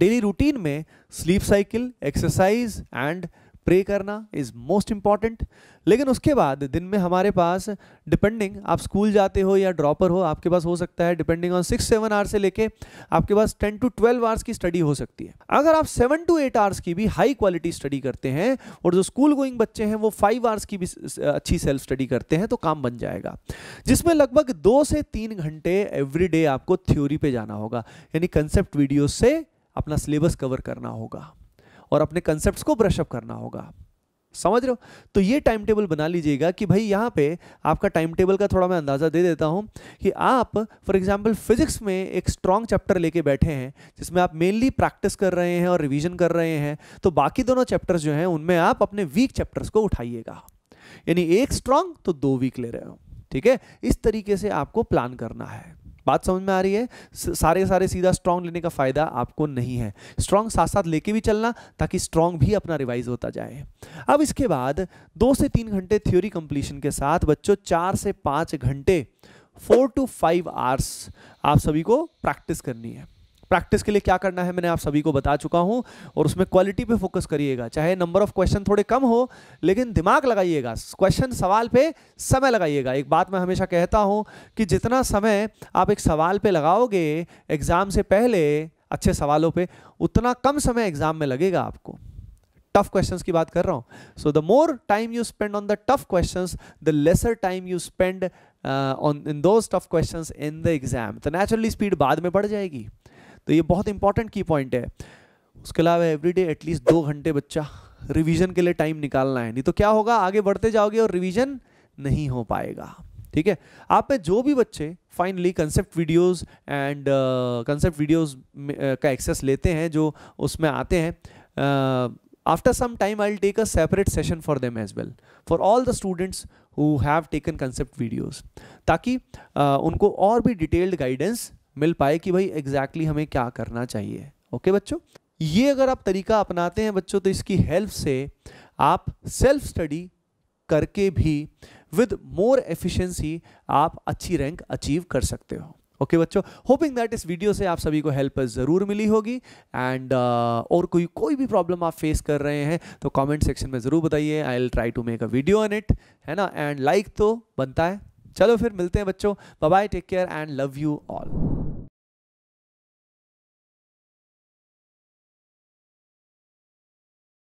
daily routine में sleep cycle exercise and pray करना is most important लेकिन उसके बाद दिन में हमारे पास डिपेंडिंग आप स्कूल जाते हो या ड्रॉपर हो आपके पास हो सकता है depending on six seven hours से लेके आपके पास टेन टू ट्वेल्व आवर्स की स्टडी हो सकती है अगर आप सेवन टू एट आवर्स की भी हाई क्वालिटी स्टडी करते हैं और जो स्कूल गोइंग बच्चे हैं वो फाइव आवर्स की भी अच्छी सेल्फ स्टडी करते हैं तो काम बन जाएगा जिसमें लगभग दो से तीन घंटे एवरी डे आपको थ्योरी पे जाना होगा यानी कंसेप्ट वीडियो से अपना सिलेबस कवर करना होगा और अपने कंसेप्ट को ब्रशअप करना होगा समझ रहे हो तो ये टाइम टेबल बना लीजिएगा कि भाई यहाँ पे आपका टाइम टेबल का थोड़ा मैं अंदाज़ा दे देता हूँ कि आप फॉर एग्जांपल फिजिक्स में एक स्ट्रॉन्ग चैप्टर लेके बैठे हैं जिसमें आप मेनली प्रैक्टिस कर रहे हैं और रिवीजन कर रहे हैं तो बाकी दोनों चैप्टर्स जो हैं उनमें आप अपने वीक चैप्टर्स को उठाइएगा यानी एक स्ट्रांग तो दो वीक ले रहे हो ठीक है इस तरीके से आपको प्लान करना है बात समझ में आ रही है सारे सारे सीधा स्ट्रांग लेने का फायदा आपको नहीं है स्ट्रांग साथ साथ लेके भी चलना ताकि स्ट्रांग भी अपना रिवाइज होता जाए अब इसके बाद दो से तीन घंटे थ्योरी कंप्लीशन के साथ बच्चों चार से पाँच घंटे फोर टू फाइव आवर्स आप सभी को प्रैक्टिस करनी है प्रैक्टिस के लिए क्या करना है मैंने आप सभी को बता चुका हूँ और उसमें क्वालिटी पे फोकस करिएगा चाहे नंबर ऑफ क्वेश्चन थोड़े कम हो लेकिन दिमाग लगाइएगा क्वेश्चन सवाल पे समय लगाइएगा एक बात मैं हमेशा कहता हूँ कि जितना समय आप एक सवाल पे लगाओगे एग्ज़ाम से पहले अच्छे सवालों पर उतना कम समय एग्ज़ाम में लगेगा आपको टफ क्वेश्चन की बात कर रहा हूं so the more time you spend on the tough question the lesser time you spend on in those tough question in the exam तो नेचुरली स्पीड बाद में बढ़ जाएगी तो ये बहुत इंपॉर्टेंट की पॉइंट है उसके अलावा एवरीडे एटलीस्ट दो घंटे बच्चा रिवीजन के लिए टाइम निकालना है नहीं तो क्या होगा आगे बढ़ते जाओगे और रिवीजन नहीं हो पाएगा ठीक है आप पे जो भी बच्चे finally concept videos and concept videos का एक्सेस लेते हैं जो उसमें आते हैं after some time I take a separate session for them as well for all the students who have taken concept videos ताकि uh, उनको और भी डिटेल्ड गाइडेंस मिल पाए कि भाई एग्जैक्टली exactly हमें क्या करना चाहिए ओके बच्चों ये अगर आप तरीका अपनाते हैं बच्चों तो इसकी हेल्प से आप सेल्फ स्टडी करके भी विद मोर एफिशिएंसी आप अच्छी रैंक अचीव कर सकते हो ओके okay, बच्चों होपिंग दैट इस वीडियो से आप सभी को हेल्प ज़रूर मिली होगी एंड uh, और कोई कोई भी प्रॉब्लम आप फेस कर रहे हैं तो कमेंट सेक्शन में ज़रूर बताइए I will try to make a video on it है ना एंड लाइक like तो बनता है चलो फिर मिलते हैं बच्चों bye take care and love you all